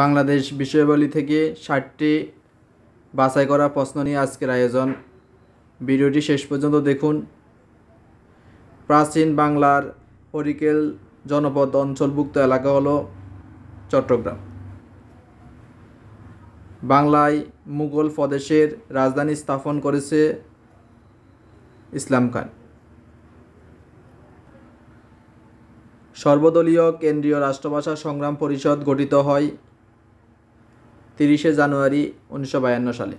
বাংলাদেশ বিষয়াবলী থেকে ষাটটি বাছাই করা প্রশ্ন নিয়ে আজকের আয়োজন ভিডিওটি শেষ পর্যন্ত দেখুন প্রাচীন বাংলার হরিকেল জনপদ অঞ্চলভুক্ত এলাকা হল চট্টগ্রাম বাংলায় মুঘল প্রদেশের রাজধানী স্থাপন করেছে ইসলাম খান সর্বদলীয় কেন্দ্রীয় রাষ্ট্রভাষা সংগ্রাম পরিষদ গঠিত হয় তিরিশে জানুয়ারি উনিশশো সালে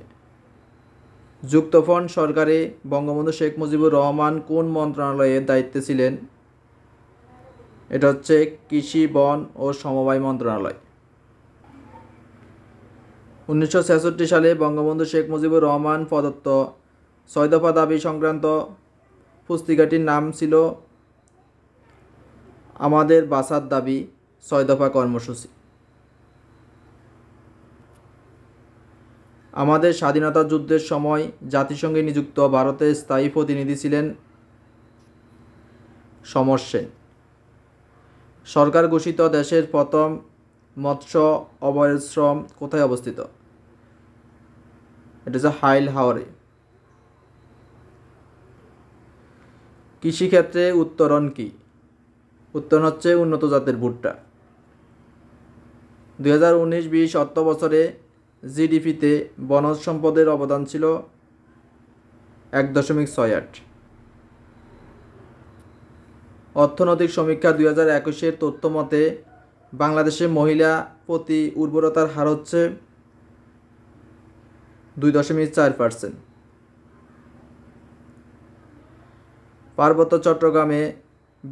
যুক্তফ্রন্ট সরকারে বঙ্গবন্ধু শেখ মুজিবুর রহমান কোন মন্ত্রণালয়ের দায়িত্বে ছিলেন এটা হচ্ছে কৃষি বন ও সমবায় মন্ত্রণালয় উনিশশো সালে বঙ্গবন্ধু শেখ মুজিবুর রহমান প্রদত্ত ছয় দফা দাবি সংক্রান্ত পুস্তিকাটির নাম ছিল আমাদের বাসার দাবি ছয় দফা কর্মসূচি আমাদের স্বাধীনতা যুদ্ধের সময় জাতিসংঘে নিযুক্ত ভারতের স্থায়ী প্রতিনিধি ছিলেন সমর সেন সরকার ঘোষিত দেশের প্রথম মৎস্য অভয়শ্রম কোথায় অবস্থিত এটা হচ্ছে হাইল হাওরে কৃষিক্ষেত্রে উত্তরণ কি উত্তরণ হচ্ছে উন্নত জাতের ভুট্টা দু হাজার উনিশ বিশ অর্থ বছরে জিডিপিতে বনজ সম্পদের অবদান ছিল এক দশমিক ছয় আট অর্থনৈতিক সমীক্ষা দুই হাজার একুশের তথ্য মতে বাংলাদেশে মহিলা প্রতি উর্বরতার হার হচ্ছে দুই দশমিক চার পার্সেন্ট পার্বত্য চট্টগ্রামে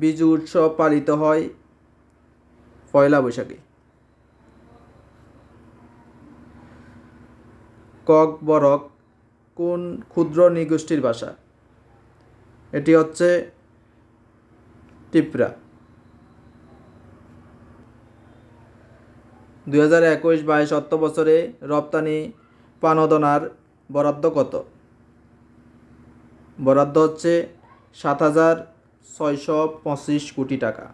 বিজু উৎসব পালিত হয় পয়লা বৈশাখী কক বরক কোন ক্ষুদ্র নৃগোষ্ঠীর ভাষা এটি হচ্ছে টিপরা দুই হাজার একুশ বাইশ অর্থ বছরে রপ্তানি পানদনার বরাদ্দ কত বরাদ্দ হচ্ছে সাত হাজার ছয়শো পঁচিশ কোটি টাকা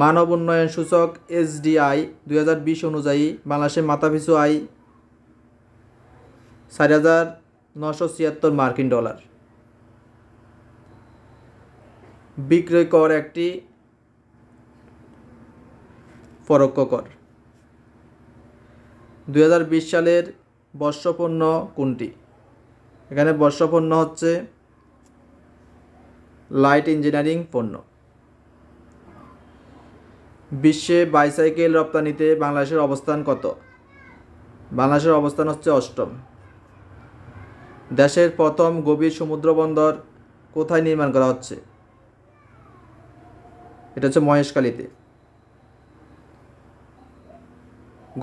মানব উন্নয়ন সূচক এসডিআই দুই অনুযায়ী বাংলাদেশের মাথাপিছু আয় চার হাজার নশো ছিয়াত্তর মার্কিন ডলার বিক্রয় কর একটি পরোক্ষ কর দু বিশ সালের বর্ষপণ্য কোনটি এখানে বর্ষপণ্য হচ্ছে লাইট ইঞ্জিনিয়ারিং পণ্য বিশ্বে বাইসাইকেল রপ্তানিতে বাংলাদেশের অবস্থান কত বাংলাদেশের অবস্থান হচ্ছে অষ্টম দেশের প্রথম গভীর সমুদ্র বন্দর কোথায় নির্মাণ করা হচ্ছে এটা হচ্ছে মহেশকালীতে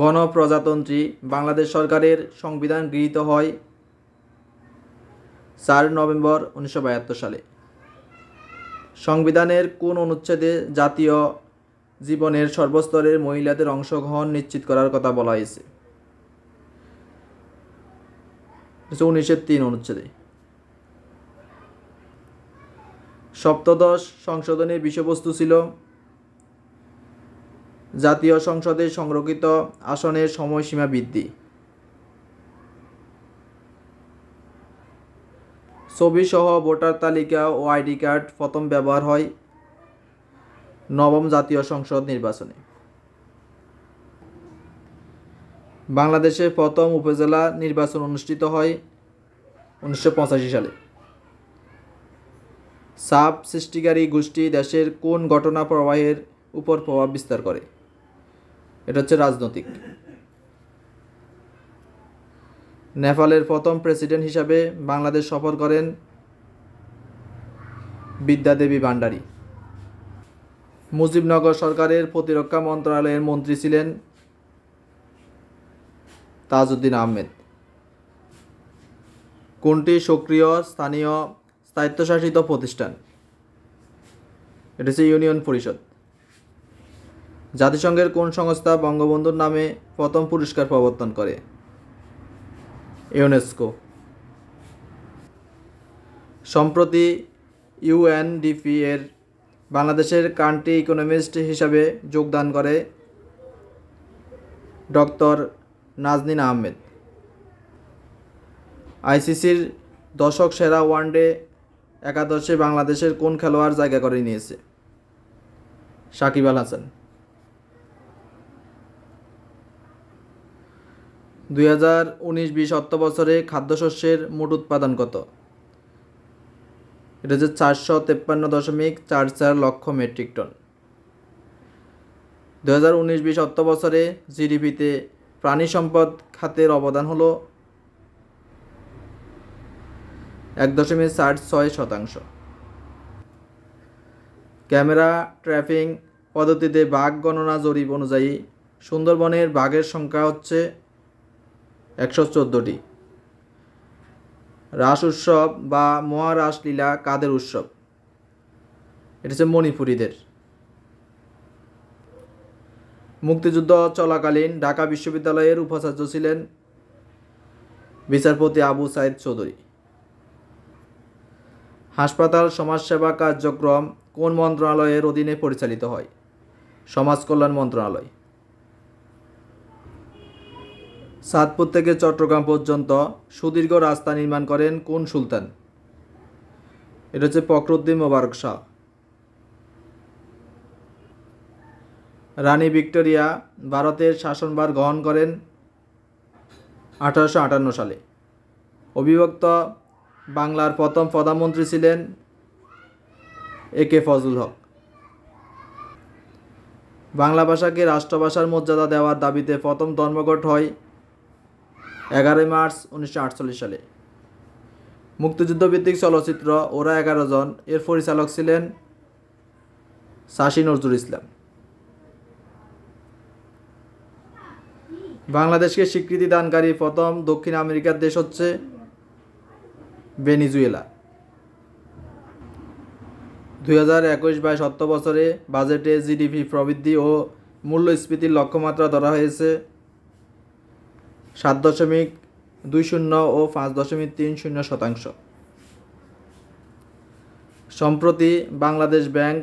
গণপ্রজাতন্ত্রী বাংলাদেশ সরকারের সংবিধান গৃহীত হয় চার নভেম্বর উনিশশো সালে সংবিধানের কোন অনুচ্ছেদে জাতীয় জীবনের সর্বস্তরের মহিলাদের অংশগ্রহণ নিশ্চিত করার কথা বলা হয়েছে উনিশের তিন অনুচ্ছেদে সপ্তদশ সংশোধনের বিষয়বস্তু ছিল জাতীয় সংসদে সংরক্ষিত আসনের সময়সীমা বৃদ্ধি ছবিসহ ভোটার তালিকা ও আইডি কার্ড প্রথম ব্যবহার হয় নবম জাতীয় সংসদ নির্বাচনে বাংলাদেশের প্রথম উপজেলা নির্বাচন অনুষ্ঠিত হয় উনিশশো সালে সাপ সৃষ্টিকারী গোষ্ঠী দেশের কোন ঘটনা প্রবাহের উপর প্রভাব বিস্তার করে এটা হচ্ছে রাজনৈতিক নেপালের প্রথম প্রেসিডেন্ট হিসাবে বাংলাদেশ সফর করেন বিদ্যাদেবী ভাণ্ডারী মুজিবনগর সরকারের প্রতিরক্ষা মন্ত্রণালয়ের মন্ত্রী ছিলেন তাজউদ্দিন আহমেদ কোনটি সক্রিয় স্থানীয় স্থায়িত্বশাসিত প্রতিষ্ঠান এটা হচ্ছে ইউনিয়ন পরিষদ জাতিসংঘের কোন সংস্থা বঙ্গবন্ধুর নামে প্রথম পুরস্কার প্রবর্তন করে ইউনেস্কো সম্প্রতি ইউএনডিপি এর বাংলাদেশের কান্ট্রি ইকোনমিস্ট হিসাবে যোগদান করে ডক্টর নাজনিন আহমেদ আইসিসির দশক সেরা ওয়ানডে একাদশে বাংলাদেশের কোন খেলোয়াড় জায়গা করে নিয়েছে সাকিব আল হাসান দুই হাজার উনিশ বিশ অর্থবছরে খাদ্যশস্যের মোট উৎপাদন কত এটা হচ্ছে চারশো তেপ্পান্ন দশমিক চার চার লক্ষ মেট্রিক টন দু হাজার উনিশ বিশ অর্থবছরে জিডিপিতে প্রাণী সম্পদ খাতের অবদান হলো এক দশমিক ষাট ছয় শতাংশ ক্যামেরা ট্র্যাফিং পদ্ধতিতে বাঘ গণনা জরিপ অনুযায়ী সুন্দরবনের বাঘের সংখ্যা হচ্ছে একশো চোদ্দোটি রাস উৎসব বা মহারাস লীলা কাদের উৎসব এটা হচ্ছে মণিপুরীদের মুক্তিযুদ্ধ চলাকালীন ঢাকা বিশ্ববিদ্যালয়ের উপাচার্য ছিলেন বিচারপতি আবু সাইদ চৌধুরী হাসপাতাল সমাজসেবা কার্যক্রম কোন মন্ত্রণালয়ের অধীনে পরিচালিত হয় সমাজ কল্যাণ মন্ত্রণালয় সাতপুর থেকে চট্টগ্রাম পর্যন্ত সুদীর্ঘ রাস্তা নির্মাণ করেন কোন সুলতান এটা হচ্ছে ফখরুদ্দিন মোবারক শাহ রানী ভিক্টোরিয়া ভারতের শাসনভার গ্রহণ করেন আঠারোশো আটান্ন সালে অবিভক্ত বাংলার প্রথম প্রধানমন্ত্রী ছিলেন এ কে ফজল হক বাংলা ভাষাকে রাষ্ট্রভাষার মর্যাদা দেওয়ার দাবিতে প্রথম ধর্মঘট হয় এগারোই মার্চ উনিশশো সালে মুক্তিযুদ্ধভিত্তিক চলচ্চিত্র ওরা এগারো জন এর পরিচালক ছিলেন শাসী নজরুল ইসলাম বাংলাদেশকে স্বীকৃতি দানকারী প্রথম দক্ষিণ আমেরিকার দেশ হচ্ছে ভেনিজুয়েলা দুই হাজার একুশ বাইশ অর্থ বছরে বাজেটে জিডিপি প্রবৃদ্ধি ও মূল্যস্ফীতির লক্ষ্যমাত্রা ধরা হয়েছে সাত দশমিক দুই শূন্য ও পাঁচ দশমিক তিন শূন্য শতাংশ সম্প্রতি বাংলাদেশ ব্যাংক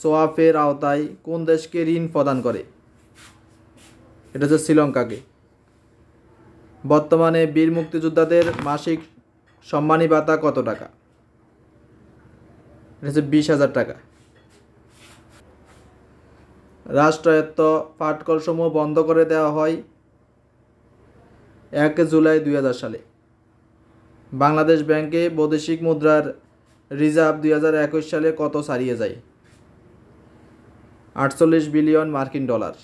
সোয়াফের আওতায় কোন দেশকে ঋণ প্রদান করে এটা হচ্ছে শ্রীলঙ্কাকে বর্তমানে বীর মুক্তিযোদ্ধাদের মাসিক সম্মানী ভাতা কত টাকা এটা হচ্ছে বিশ হাজার টাকা রাষ্ট্রায়ত্ত পাটকলসমূহ বন্ধ করে দেওয়া হয় এক জুলাই দুই সালে বাংলাদেশ ব্যাংকে বৈদেশিক মুদ্রার রিজার্ভ দুই সালে কত ছাড়িয়ে যায় আটচল্লিশ বিলিয়ন মার্কিন ডলার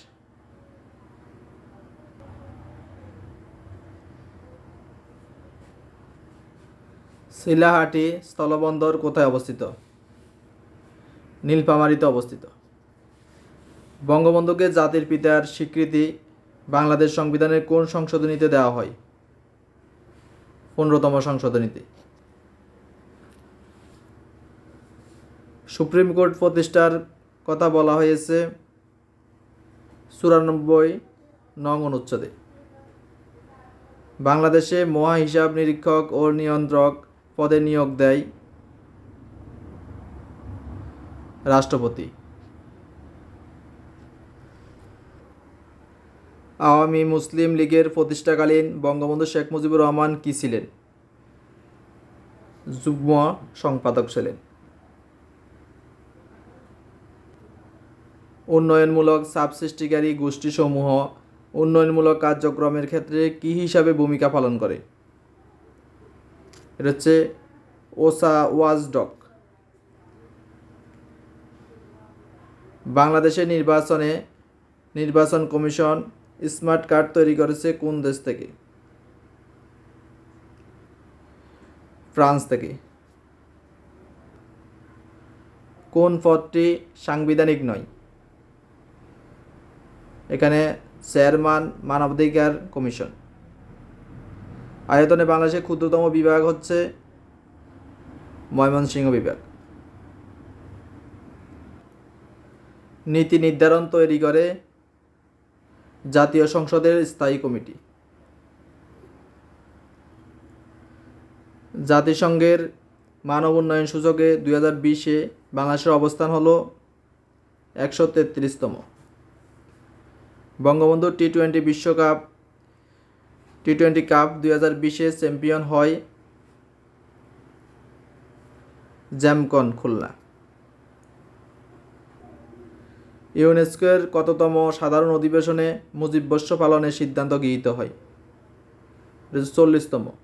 শিলাহাটি স্থলবন্দর কোথায় অবস্থিত নীলফামারিতে অবস্থিত বঙ্গবন্ধুকে জাতির পিতার স্বীকৃতি বাংলাদেশ সংবিধানের কোন সংশোধনীতে দেওয়া হয় পনেরোতম সংশোধনীতে সুপ্রিম কোর্ট প্রতিষ্ঠার কথা বলা হয়েছে চুরানব্বই নং অনুচ্ছেদে বাংলাদেশে মহা হিসাব নিরীক্ষক ও নিয়ন্ত্রক পদে নিয়োগ দেয় রাষ্ট্রপতি আওয়ামী মুসলিম লীগের প্রতিষ্ঠাকালীন বঙ্গবন্ধু শেখ মুজিবুর রহমান কী ছিলেন যুগ্ম সম্পাদক ছিলেন উন্নয়নমূলক সাবসৃষ্টিকারী গোষ্ঠীসমূহ উন্নয়নমূলক কার্যক্রমের ক্ষেত্রে কী হিসাবে ভূমিকা পালন করে এটা হচ্ছে ওসা ওয়াজডক বাংলাদেশে নির্বাচনে নির্বাচন কমিশন স্মার্ট কার্ড তৈরি করেছে কোন দেশ থেকে ফ্রান্স থেকে কোন পদটি সাংবিধানিক নয় এখানে চেয়ারম্যান মানবাধিকার কমিশন আয়তনে বাংলাদেশের ক্ষুদ্রতম বিভাগ হচ্ছে ময়মনসিংহ বিভাগ নীতি নির্ধারণ তৈরি করে জাতীয় সংসদের স্থায়ী কমিটি জাতিসংঘের মানব উন্নয়ন সূচকে দুই হাজার বিশে বাংলাদেশের অবস্থান হল একশো তেত্রিশতম বঙ্গবন্ধু টি টোয়েন্টি বিশ্বকাপ টি টোয়েন্টি কাপ দুই হাজার বিশে চ্যাম্পিয়ন হয় জ্যামকন খুলনা ইউনেস্কোর কততম সাধারণ অধিবেশনে মুজিব বর্ষ পালনের সিদ্ধান্ত গৃহীত হয় চল্লিশতম